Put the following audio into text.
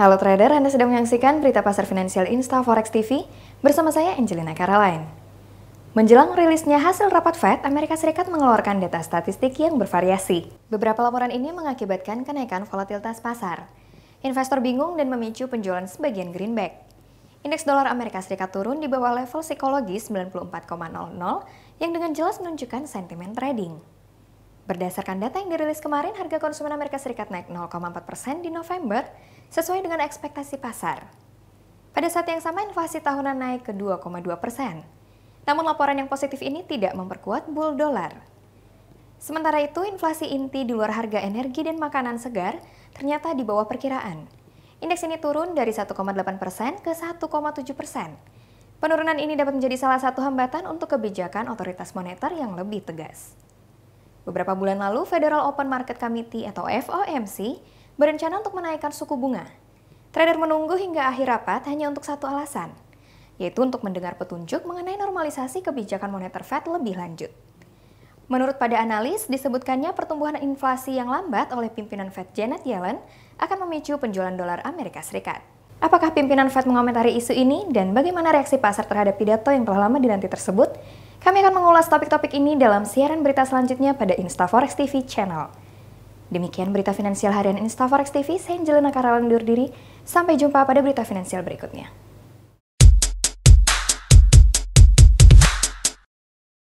Halo trader, Anda sedang menyaksikan berita pasar finansial Insta Forex TV bersama saya Angelina Caroline. Menjelang rilisnya hasil rapat Fed, Amerika Serikat mengeluarkan data statistik yang bervariasi. Beberapa laporan ini mengakibatkan kenaikan volatilitas pasar. Investor bingung dan memicu penjualan sebagian greenback. Indeks dolar Amerika Serikat turun di bawah level psikologis 94,00 yang dengan jelas menunjukkan sentimen trading. Berdasarkan data yang dirilis kemarin, harga konsumen Amerika Serikat naik 0,4% persen di November sesuai dengan ekspektasi pasar. Pada saat yang sama, inflasi tahunan naik ke 2,2 persen. Namun laporan yang positif ini tidak memperkuat bull dollar. Sementara itu, inflasi inti di luar harga energi dan makanan segar ternyata di bawah perkiraan. Indeks ini turun dari 1,8 persen ke 1,7 persen. Penurunan ini dapat menjadi salah satu hambatan untuk kebijakan otoritas moneter yang lebih tegas. Beberapa bulan lalu, Federal Open Market Committee atau FOMC berencana untuk menaikkan suku bunga. Trader menunggu hingga akhir rapat hanya untuk satu alasan, yaitu untuk mendengar petunjuk mengenai normalisasi kebijakan moneter Fed lebih lanjut. Menurut pada analis, disebutkannya pertumbuhan inflasi yang lambat oleh pimpinan Fed Janet Yellen akan memicu penjualan dolar Amerika Serikat. Apakah pimpinan Fed mengomentari isu ini dan bagaimana reaksi pasar terhadap pidato yang telah lama dinanti tersebut? Kami akan mengulas topik-topik ini dalam siaran berita selanjutnya pada InstaForex TV channel. Demikian berita finansial harian InstaForex TV, saya Angelina Karalan diri. Sampai jumpa pada berita finansial berikutnya.